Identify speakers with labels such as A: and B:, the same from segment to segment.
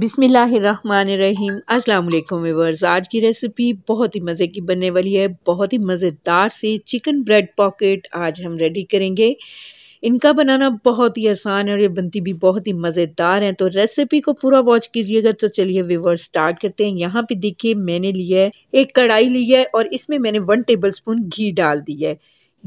A: बिसमीम् अल्लाम व्यूवर्स आज की रेसिपी बहुत ही मज़े की बनने वाली है बहुत ही मज़ेदार से चिकन ब्रेड पॉकेट आज हम रेडी करेंगे इनका बनाना बहुत ही आसान है और ये बनती भी बहुत ही मज़ेदार है तो रेसिपी को पूरा वॉच कीजिएगा तो चलिए व्यूवर्स स्टार्ट करते हैं यहाँ पे देखिए मैंने लिया है एक कढ़ाई ली है और इसमें मैंने वन टेबल स्पून घी डाल दी है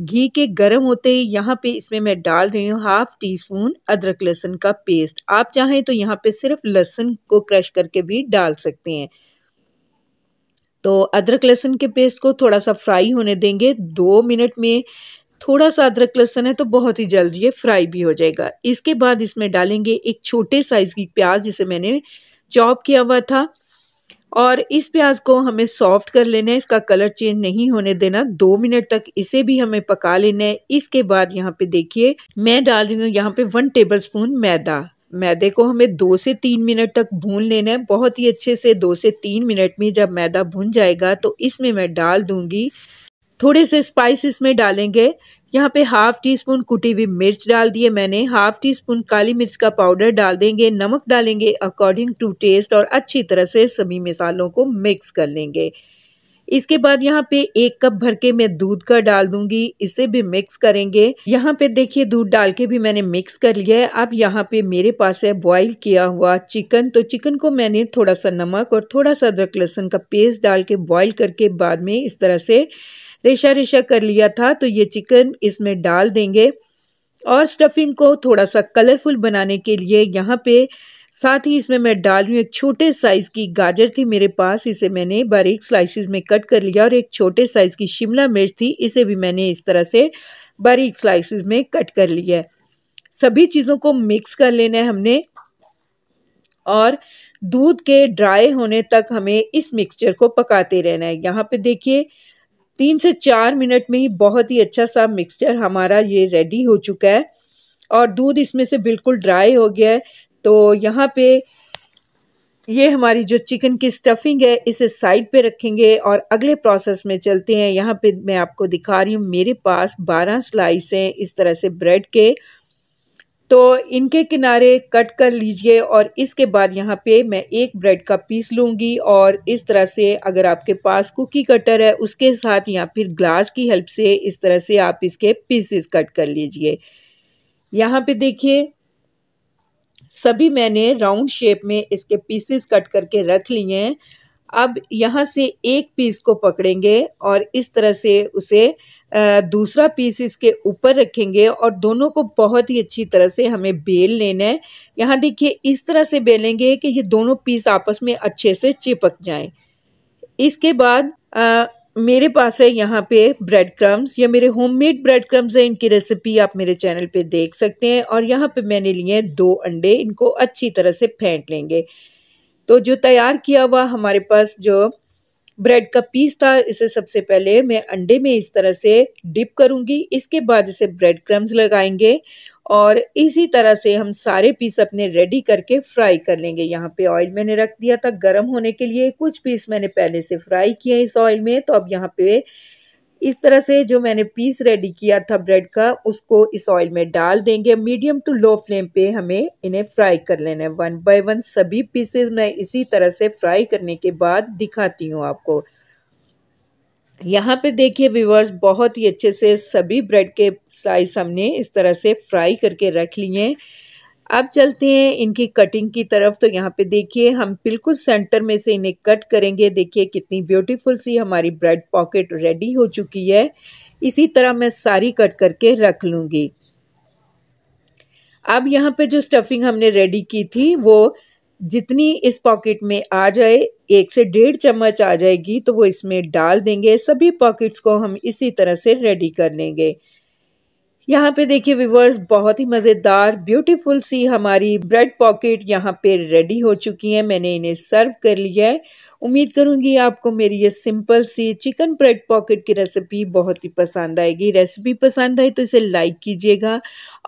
A: घी के गर्म होते ही यहाँ पे इसमें मैं डाल रही हूँ हाफ टी स्पून अदरक लहसुन का पेस्ट आप चाहें तो यहाँ पे सिर्फ लहसुन को क्रश करके भी डाल सकते हैं तो अदरक लहसुन के पेस्ट को थोड़ा सा फ्राई होने देंगे दो मिनट में थोड़ा सा अदरक लहसुन है तो बहुत ही जल्द ये फ्राई भी हो जाएगा इसके बाद इसमें डालेंगे एक छोटे साइज़ की प्याज जिसे मैंने चॉप किया हुआ था और इस प्याज को हमें सॉफ्ट कर लेना है इसका कलर चेंज नहीं होने देना दो मिनट तक इसे भी हमें पका लेना है इसके बाद यहाँ पे देखिए मैं डाल रही हूँ यहाँ पे वन टेबल स्पून मैदा मैदे को हमें दो से तीन मिनट तक भून लेना है बहुत ही अच्छे से दो से तीन मिनट में जब मैदा भून जाएगा तो इसमें मैं डाल दूंगी थोड़े से स्पाइस इसमें डालेंगे यहाँ पे हाफ टी स्पून कुटी हुई मिर्च डाल दिए मैंने हाफ टी स्पून काली मिर्च का पाउडर डाल देंगे नमक डालेंगे अकॉर्डिंग टू टेस्ट और अच्छी तरह से सभी मसालों को मिक्स कर लेंगे इसके बाद यहाँ पे एक कप भर के मैं दूध का डाल दूंगी इसे भी मिक्स करेंगे यहाँ पे देखिए दूध डाल के भी मैंने मिक्स कर लिया है अब यहाँ पे मेरे पास है बॉईल किया हुआ चिकन तो चिकन को मैंने थोड़ा सा नमक और थोड़ा सा अदरक लहसुन का पेस्ट डाल के बॉईल करके बाद में इस तरह से रेशा रेशा कर लिया था तो ये चिकन इसमें डाल देंगे और स्टफिंग को थोड़ा सा कलरफुल बनाने के लिए यहाँ पे साथ ही इसमें मैं डाल रही एक छोटे साइज़ की गाजर थी मेरे पास इसे मैंने बारीक स्लाइसिस में कट कर लिया और एक छोटे साइज़ की शिमला मिर्च थी इसे भी मैंने इस तरह से बारीक स्लाइसिस में कट कर लिया है सभी चीज़ों को मिक्स कर लेना है हमने और दूध के ड्राई होने तक हमें इस मिक्सचर को पकाते रहना है यहाँ पे देखिए तीन से चार मिनट में ही बहुत ही अच्छा सा मिक्सचर हमारा ये रेडी हो चुका है और दूध इसमें से बिल्कुल ड्राई हो गया है तो यहाँ पे ये हमारी जो चिकन की स्टफिंग है इसे साइड पे रखेंगे और अगले प्रोसेस में चलते हैं यहाँ पे मैं आपको दिखा रही हूँ मेरे पास 12 स्लाइस हैं इस तरह से ब्रेड के तो इनके किनारे कट कर लीजिए और इसके बाद यहाँ पे मैं एक ब्रेड का पीस लूँगी और इस तरह से अगर आपके पास कुकी कटर है उसके साथ या फिर ग्लास की हेल्प से इस तरह से आप इसके पीसेस कट कर लीजिए यहाँ पे देखिए सभी मैंने राउंड शेप में इसके पीसेस कट करके रख लिए हैं अब यहाँ से एक पीस को पकड़ेंगे और इस तरह से उसे दूसरा पीस इसके ऊपर रखेंगे और दोनों को बहुत ही अच्छी तरह से हमें बेल लेना है यहाँ देखिए इस तरह से बेलेंगे कि ये दोनों पीस आपस में अच्छे से चिपक जाएं इसके बाद आ, मेरे पास है यहाँ पे ब्रेड क्रम्स या मेरे होममेड ब्रेड क्रम्स हैं इनकी रेसिपी आप मेरे चैनल पे देख सकते हैं और यहाँ पे मैंने लिए दो अंडे इनको अच्छी तरह से फेंट लेंगे तो जो तैयार किया हुआ हमारे पास जो ब्रेड का पीस था इसे सबसे पहले मैं अंडे में इस तरह से डिप करूंगी इसके बाद इसे ब्रेड क्रम्स लगाएंगे और इसी तरह से हम सारे पीस अपने रेडी करके फ्राई कर लेंगे यहाँ पे ऑयल मैंने रख दिया था गर्म होने के लिए कुछ पीस मैंने पहले से फ्राई किए इस ऑयल में तो अब यहाँ पे इस तरह से जो मैंने पीस रेडी किया था ब्रेड का उसको इस ऑयल में डाल देंगे मीडियम टू लो फ्लेम पे हमें इन्हें फ्राई कर लेना है वन बाय वन सभी पीसेस मैं इसी तरह से फ्राई करने के बाद दिखाती हूँ आपको यहाँ पे देखिए व्यूवर्स बहुत ही अच्छे से सभी ब्रेड के स्लाइस हमने इस तरह से फ्राई करके रख लिए अब चलते हैं इनकी कटिंग की तरफ तो यहाँ पे देखिए हम बिल्कुल सेंटर में से इन्हें कट करेंगे देखिए कितनी ब्यूटीफुल सी हमारी ब्रेड पॉकेट रेडी हो चुकी है इसी तरह मैं सारी कट करके रख लूँगी अब यहाँ पे जो स्टफिंग हमने रेडी की थी वो जितनी इस पॉकेट में आ जाए एक से डेढ़ चम्मच आ जाएगी तो वो इसमें डाल देंगे सभी पॉकेट्स को हम इसी तरह से रेडी कर लेंगे यहाँ पे देखिए व्यूवर्स बहुत ही मज़ेदार ब्यूटीफुल सी हमारी ब्रेड पॉकेट यहाँ पे रेडी हो चुकी है मैंने इन्हें सर्व कर लिया है उम्मीद करूँगी आपको मेरी ये सिंपल सी चिकन ब्रेड पॉकेट की रेसिपी बहुत ही पसंद आएगी रेसिपी पसंद आई तो इसे लाइक कीजिएगा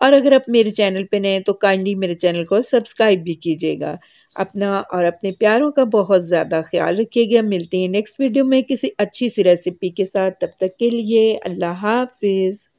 A: और अगर आप मेरे चैनल पे नए तो काइंडली मेरे चैनल को सब्सक्राइब भी कीजिएगा अपना और अपने प्यारों का बहुत ज़्यादा ख्याल रखिएगा मिलते हैं नेक्स्ट वीडियो में किसी अच्छी सी रेसिपी के साथ तब तक के लिए अल्लाह हाफिज़